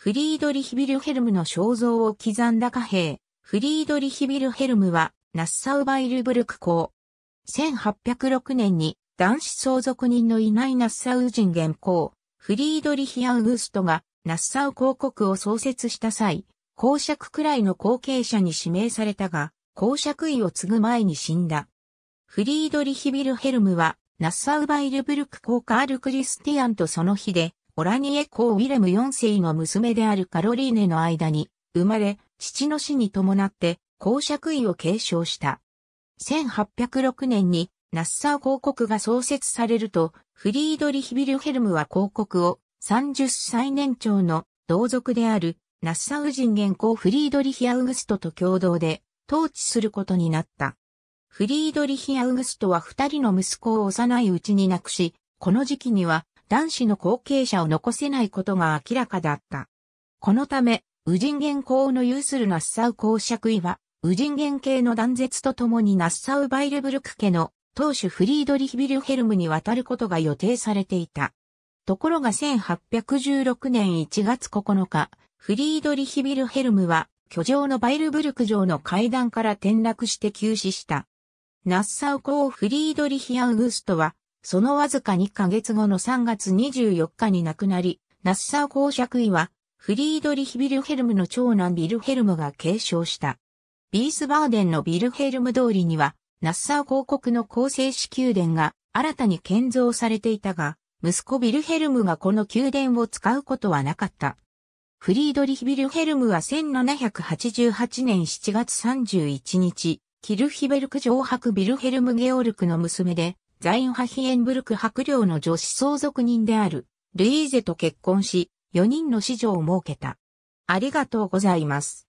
フリードリヒビルヘルムの肖像を刻んだ貨幣、フリードリヒビルヘルムは、ナッサウバイルブルク公。1806年に男子相続人のいないナッサウ人元公、フリードリヒ・アウグストがナッサウ公国を創設した際、公爵くらいの後継者に指名されたが、公爵位を継ぐ前に死んだ。フリードリヒ・ビルヘルムは、ナッサウバイルブルク公カール・クリスティアンとその日で、オラニエ公ウィレム4世の娘であるカロリーネの間に生まれ、父の死に伴って公爵位を継承した。1806年にナッサー公国が創設されると、フリードリヒ・ビルヘルムは公国を30歳年長の同族であるナッサウ人元公フリードリヒ・アウグストと共同で統治することになった。フリードリヒ・アウグストは二人の息子を幼いうちに亡くし、この時期には男子の後継者を残せないことが明らかだった。このため、ウジンゲン公の有するナッサウ公爵位は、ウジンゲン系の断絶とともにナッサウ・バイルブルク家の当主フリードリヒビルヘルムに渡ることが予定されていた。ところが1816年1月9日、フリードリヒビルヘルムは、居城のバイルブルク城の階段から転落して急死した。ナッサウ公フリードリヒ・アウグストは、そのわずか2ヶ月後の3月24日に亡くなり、ナッサー公爵位は、フリードリヒ・ビルヘルムの長男ビルヘルムが継承した。ビースバーデンのビルヘルム通りには、ナッサー公国の構成式宮殿が新たに建造されていたが、息子ビルヘルムがこの宮殿を使うことはなかった。フリードリヒ・ビルヘルムは1788年7月31日、キルヒベルク城白ビルヘルム・ゲオルクの娘で、ザインハヒエンブルク伯領の女子相続人である、ルイーゼと結婚し、4人の子女を設けた。ありがとうございます。